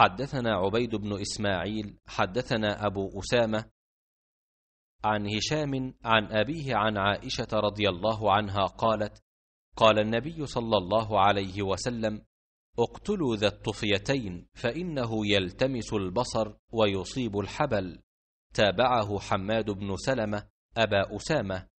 حدثنا عبيد بن إسماعيل حدثنا أبو أسامة عن هشام عن أبيه عن عائشة رضي الله عنها قالت قال النبي صلى الله عليه وسلم اقتلوا ذا الطفيتين فإنه يلتمس البصر ويصيب الحبل تابعه حماد بن سلمة أبا أسامة